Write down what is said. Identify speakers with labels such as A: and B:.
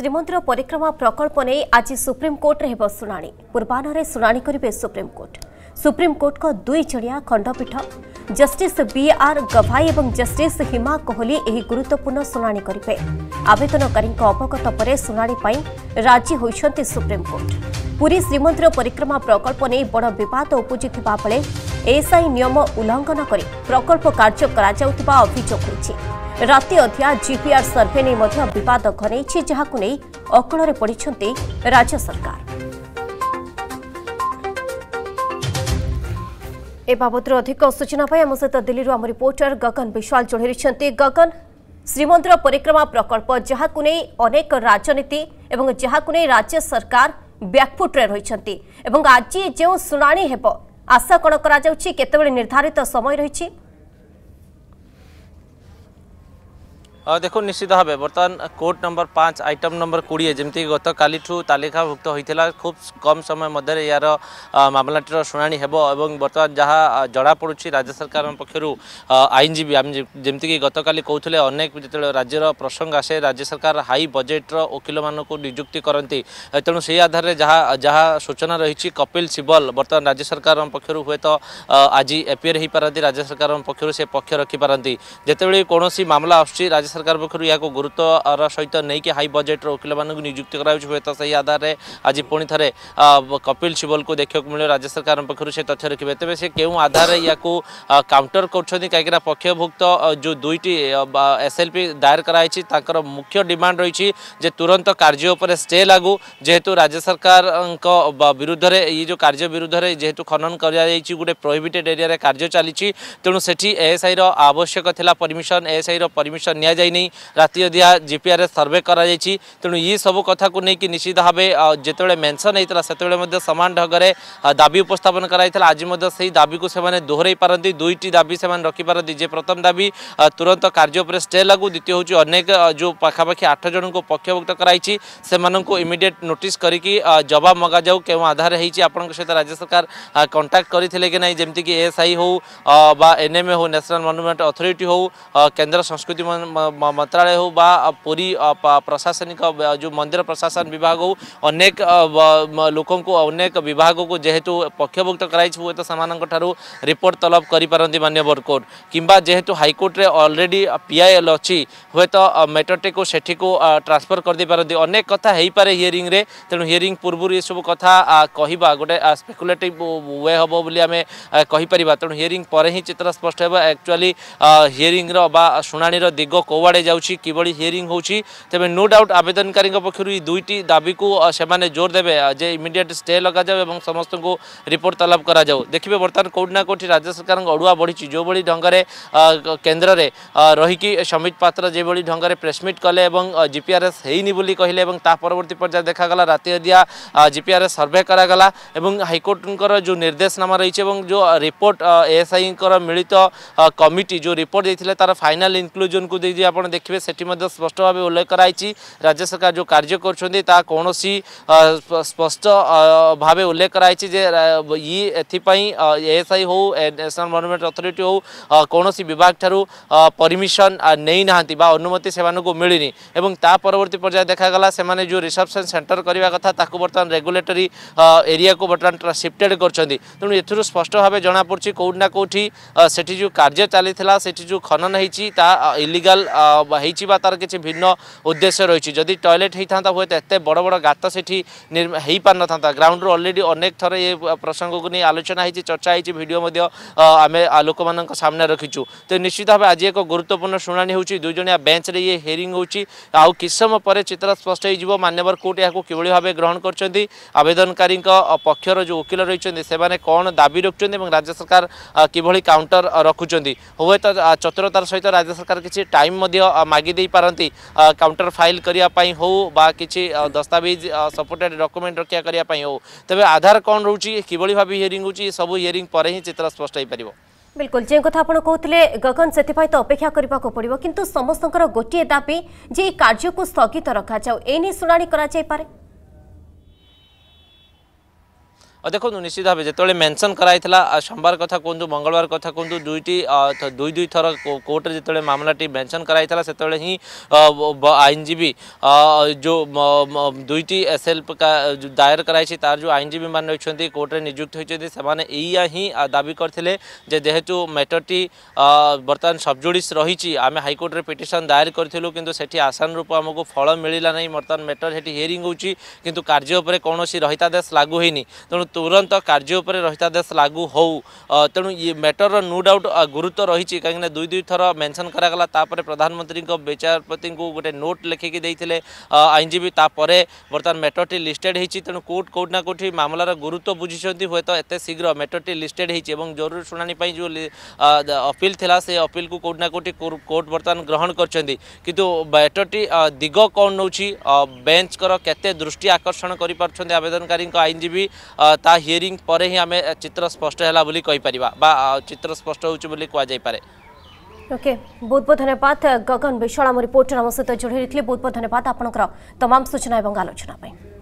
A: ศรี মন্ত্ৰ পৰিক্ৰমা প্ৰকল্পনে আজি সুপ্রিম কোর্ট ৰৈব শুনানী। পূৰ্বানৰে শুনানী কৰিব সুপ্রিম কোর্ট। সুপ্রিম কোর্টৰ দুয়ো জড়িয়া খণ্ডপীঠ জাস্টিছ বি আৰ গভাই আৰু জাস্টিছ হিমা কোহলি এই গুৰুতপৰ্ণ শুনানী কৰিব। আবেদনকাৰীৰক অপগত পৰে শুনালী পাই ৰাজি হৈছতি সুপ্রিম কোর্ট। পূৰী ศรี মন্ত্ৰ পৰিক্ৰমা প্ৰকল্পনে বৰ বিবাদ উত্থাপিত হোৱাৰ পালে এছ আই নিয়ম উলংঘন কৰি প্ৰকল্প কাৰ্য কৰা যাওঁতবা অভিযোগ হৈছে। ରାତି ଅଧିଆ ଜିପିଆର୍ ସର୍ଭେ ନେଇ ମଧ୍ୟ ବିବାଦ ଘନେଇଛି ଯାହାକୁ ନେଇ ଅକଳରେ ପଡ଼ିଛନ୍ତି ରାଜ୍ୟ ସରକାର ଏ ବାବଦରେ ଅଧିକ ସୂଚନା ପାଇଁ ଆମ ସହିତ ଦିଲ୍ଲୀରୁ ଆମ ରିପୋର୍ଟର ଗଗନ ବିଶ୍ୱାଳ ଚଢ଼ିଛନ୍ତି ଗଗନ ଶ୍ରୀମନ୍ଦିର ପରିକ୍ରମା ପ୍ରକଳ୍ପ ଯାହାକୁ ନେଇ ଅନେକ ରାଜନୀତି ଏବଂ ଯାହାକୁ ନେଇ ରାଜ୍ୟ ସରକାର ବ୍ୟାକ୍ଫୁଟ୍ରେ ରହିଛନ୍ତି ଏବଂ ଆଜି ଯେଉଁ ଶୁଣାଣି ହେବ ଆଶା କ'ଣ କରାଯାଉଛି କେତେବେଳେ ନିର୍ଦ୍ଧାରିତ ସମୟ ରହିଛି
B: দেখুন নিশ্চিত ভাবে বর্তমান কোড নম্বর পাঁচ আইটম নম্বর কোড়িয়ে যেমি গতকালিঠু তালিকাভুক্ত হয়েছিল খুব কম সময় মধ্যে ইয়ার মামলাটির শুনানি হব এবং বর্তমান যা জনাপড়ুছি রাজ্য সরকার পক্ষ আইনজীবী আমি যেমি গতকালি কৌলে অনেক যেত রাজ্যর প্রসঙ্গ আসে রাজ্য সরকার হাই বজেটর ওকিল মানুষ নিযুক্তি করতে তেমন সেই আধারে যা যা সূচনা রয়েছে কপিল সিবল বর্তমান রাজ্য সরকার পক্ষ হুয়েত আজ এপিয়ার হয়ে পারে রাজ্য সরকার পক্ষ সে পক্ষ রক্ষিপার যেতবে কৌশি মামলা আসছে রাজ্য ସରକାର ପକ୍ଷରୁ ଏହାକୁ ଗୁରୁତ୍ୱର ସହିତ ନେଇକି ହାଇ ବଜେଟ୍ର ଓକିଲମାନଙ୍କୁ ନିଯୁକ୍ତି କରାଯାଉଛି ହୁଏତ ସେହି ଆଧାରରେ ଆଜି ପୁଣି ଥରେ କପିଲ ଶିବଲଙ୍କୁ ଦେଖିବାକୁ ମିଳିବ ରାଜ୍ୟ ସରକାରଙ୍କ ପାଖରୁ ସେ ତଥ୍ୟ ରଖିବେ ତେବେ ସେ କେଉଁ ଆଧାରରେ ଏହାକୁ କାଉଣ୍ଟର କରୁଛନ୍ତି କାହିଁକିନା ପକ୍ଷଭୁକ୍ତ ଯେଉଁ ଦୁଇଟି ଏସ୍ଏଲ୍ପି ଦାୟର କରାଯାଇଛି ତାଙ୍କର ମୁଖ୍ୟ ଡିମାଣ୍ଡ ରହିଛି ଯେ ତୁରନ୍ତ କାର୍ଯ୍ୟ ଉପରେ ଷ୍ଟେ ଲାଗୁ ଯେହେତୁ ରାଜ୍ୟ ସରକାରଙ୍କ ବିରୁଦ୍ଧରେ ଏଇ ଯେଉଁ କାର୍ଯ୍ୟ ବିରୁଦ୍ଧରେ ଯେହେତୁ ଖନନ କରାଯାଇଛି ଗୋଟେ ପ୍ରୋହିବିଟେଡ୍ ଏରିଆରେ କାର୍ଯ୍ୟ ଚାଲିଛି ତେଣୁ ସେଠି ଏଏସ୍ଆଇର ଆବଶ୍ୟକ ଥିଲା ପରମିଶନ ଏଏସ୍ଆଇର ପରମିଶନ ନିଆଯାଇ जाए अधिया जिपीआर सर्वे कर तेणु ये सब कथ को लेकिन निश्चित भाव जो मेनसन होता से सामान ढगे दाबी उपस्थापन कर आज से ही दाबी को से दोहरे पारती दुईट दाबी से रखिपारती जे प्रथम दाबी तुरंत कार्य स्टे लगू द्वितीय हूँ अनेक जो पाखापाखी आठ जन को पक्षभुक्त कराई से इमिडियेट नोट कर जवाब मगा जाऊ के आधार है आप सहित राज्य सरकार कंटाक्ट करते कि नहीं जमीक एस आई हो एन एम ए हो नेशनल मनुमेंट अथरीटी हो केन्द्र संस्कृति मंत्रालय हो बा पूरी प्रशासनिक जो मंदिर प्रशासन विभाग हो अनेक लोक को अनेक विभाग को जेहेतु पक्षभुक्त कराई तो रिपोर्ट तलब करें मान्यवर कोर्ट किंवा जेहेतु हाइकोर्टे अलरेडी एल अच्छी हे तो मैटरटी को सेठी को ट्रांसफर कर दे पारती अनेक कथा हो पाए हियरींग तेणु हिअरी पूर्व ये सब कथ कह गोटे स्पेकुलेट वे हम बोली आम कहीपर तेणु हियरींग पर ही चित्र स्पष्ट हो एक्चुअली हियरींग शुणाणी दिग कौ କୁଆଡ଼େ ଯାଉଛି କିଭଳି ହିୟରିଂ ହେଉଛି ତେବେ ନୋ ଡାଉଟ୍ ଆବେଦନକାରୀଙ୍କ ପକ୍ଷରୁ ଏହି ଦୁଇଟି ଦାବିକୁ ସେମାନେ ଜୋର ଦେବେ ଯେ ଇମିଡ଼ିଏଟ୍ ଷ୍ଟେ ଲଗାଯାଉ ଏବଂ ସମସ୍ତଙ୍କୁ ରିପୋର୍ଟ ତଲବ କରାଯାଉ ଦେଖିବେ ବର୍ତ୍ତମାନ କେଉଁଠି ନା କେଉଁଠି ରାଜ୍ୟ ସରକାରଙ୍କ ଅଡ଼ୁଆ ବଢ଼ିଛି ଯେଉଁଭଳି ଢଙ୍ଗରେ କେନ୍ଦ୍ରରେ ରହିକି ସମିତ ପାତ୍ର যেভাবে ঢঙ্গের প্রেসমিট কলে এবং জিপিআরএস হয়নি বলে কহিলেন এবং তা পরবর্তী পর্যায়ে দেখা গলা রাতে দিয়া জিপিআরএস সর্ভে করা গলা এবং হাইকোর্টঙ্কর যে নির্দেশনামা রয়েছে এবং যে রিপোর্ট এএসআইঙ্কর মিলিত কমিটি যে রিপোর্ট দিয়ে তার ফাইনাল ইনক্লুজনকু দিয়ে ଆପଣ ଦେଖିବେ ସେଠି ମଧ୍ୟ ସ୍ପଷ୍ଟ ଭାବେ ଉଲ୍ଲେଖ କରାଯାଇଛି ରାଜ୍ୟ ସରକାର ଯେଉଁ କାର୍ଯ୍ୟ କରୁଛନ୍ତି ତାହା କୌଣସି ସ୍ପଷ୍ଟ ଭାବେ ଉଲ୍ଲେଖ କରାଯାଇଛି ଯେ ଇ ଏଥିପାଇଁ ଏଏସ୍ଆଇ ହେଉ ନ୍ୟାସନାଲ୍ ମନୁମେଣ୍ଟ ଅଥରିଟି ହେଉ କୌଣସି ବିଭାଗ ଠାରୁ ପରମିସନ୍ ନେଇନାହାନ୍ତି ବା ଅନୁମତି ସେମାନଙ୍କୁ ମିଳିନି ଏବଂ ତା ପରବର୍ତ୍ତୀ ପର୍ଯ୍ୟାୟ ଦେଖାଗଲା ସେମାନେ ଯେଉଁ ରିସର୍ଭେସନ୍ ସେଣ୍ଟର କରିବା କଥା ତାକୁ ବର୍ତ୍ତମାନ ରେଗୁଲେଟରୀ ଏରିଆକୁ ବର୍ତ୍ତମାନ ସିଫ୍ଟେଡ଼୍ କରୁଛନ୍ତି ତେଣୁ ଏଥିରୁ ସ୍ପଷ୍ଟ ଭାବେ ଜଣାପଡ଼ୁଛି କେଉଁଠି ନା କେଉଁଠି ସେଠି ଯେଉଁ କାର୍ଯ୍ୟ ଚାଲିଥିଲା ସେଠି ଯେଉଁ ଖନନ ହେଇଛି ତାହା ଇଲିଗାଲ୍ হয়েছি বা তার কিছু ভিন্ন উদ্দেশ্য রয়েছে যদি টয়লেট হয়ে থাকে হুয়ে এত বড় বড় গাত সেটি হয়ে পারি গ্রাউন্ড গ্রাউন্ডর অলরেডি অনেক থর এ প্রসঙ্গক নিয়ে আলোচনা হয়েছে চর্চা হয়েছে ভিডিও আমি লোক সামনে রাখিছু তো নিশ্চিত ভাবে আজ এক গুরুত্বপূর্ণ শুনানি হচ্ছে দুইজনিয়া বেঞ্চরে ইয়ে হিয়ারিং হচ্ছে আউ কিছু সময় পরে চিত্র স্পষ্ট হয়ে যাব মান্যবর কোর্ট এখন কিভাবে ভাবে গ্রহণ করছেন আবেদনকারী পক্ষর যে উকিল রয়েছেন সে কম দাবি রাখছেন এবং রাজ্য সরকার কিভাবে কাউন্টর রাখুছেন হুয়েত চতুরতার সহ রাজ্য সরকার কিছু টাইম मागिदे पारती काउंटर फाइल करने हो बा दस्तावेज सपोर्टेड डॉक्यूमेंट रक्षा करने हो तेज आधार कौन रोचे कि भाव हियरिंग हो सब हियरिंग पर ही चित्र स्पष्ट हो पार
A: बिल्कुल जो कथा कहते गगन से तो अपेक्षा करने को पड़ो कि समस्त गोटे दाबी जे कार्य को स्थगित रखा जाऊ एने शुणी कराई पारे
B: দেখুন নিশ্চিত ভাবে যেতবে মেনশন করাইলা সোমবার কথা কুহতু মঙ্গলবার কথা কুহতু দুইটি দুই দুই থর কোর্টে যেতবে মামলাটি মেনশন করাইলা সেতবে হি আইনজীবী যে দুইটি সেল্ফ দায়ের করাইছে তার যে আইনজীবী মানে রয়েছেন কোর্টে নিযুক্ত হয়েছেন সে এইয়া হি দাবি করলে যে যেহেতু ম্যাটরটি বর্তমান সবজুডিস রয়েছে আমি হাইকোর্টে পিটিশন দায়ের করেছিল কিন্তু সেটি আসান রূপ আমি ফল মিলা না বর্তমান ম্যাটর সেটি হিয়ারিং হচ্ছে কিন্তু কার্য উপরে কৌশি রহিতাদেশ লাগু হয়নি তেমন ତୁରନ୍ତ କାର୍ଯ୍ୟ ଉପରେ ରହିତାଦେଶ ଲାଗୁ ହେଉ ତେଣୁ ম্যাটর নো ନୋ ଡାଉଟ୍ ଗୁରୁତ୍ୱ ରହିଛି କାହିଁକିନା ଦୁଇ থর মেনশন ମେନ୍ସନ୍ କରାଗଲା ତାପରେ ପ୍ରଧାନମନ୍ତ୍ରୀଙ୍କ ବିଚାରପତିଙ୍କୁ ଗୋଟେ ନୋଟ୍ ଲେଖିକି ଦେଇଥିଲେ ଆଇନଜୀବୀ ତାପରେ ବର୍ତ୍ତମାନ ମ୍ୟାଟରଟି লিষ্টেড হয়েছে তেমন কোর্ট কোটি না কোটি মামলার গুরুত্ব বুঝিছেন হয়ে তো এত শীঘ্র ম্যাটরটি লিষ্টেড হয়েছে এবং জরুরি শুনানি যে অপিল লা সে অপিল কু কোটি না কোটি কোর্ট বর্তমান গ্রহণ করছেন কিন্তু ম্যাটরটি দিগ কম নেছি বেঞ্চর কে দৃষ্টি আকর্ষণ করে পারছেন আবেদনকারী আইনজীবী তা হিଅରିଂ ପରେ ହିଁ ଆମେ ଚିତ୍ର ସ୍ପଷ୍ଟ ହେଲା ବୋଲି କହିପାରିବା ବା ଚିତ୍ର ସ୍ପଷ୍ଟ ହେଉଛି ବୋଲି କୁହାଯାଇପାରେ
A: ওকে বহুত বহুত ধন্যবাদ গগন বিশাল আমার রিপোর্টার আমার সহ জড়িয়ে রয়েছে বহুত বহুত ধন্যবাদ আপনার তমাম সূচনা এবং আলোচনা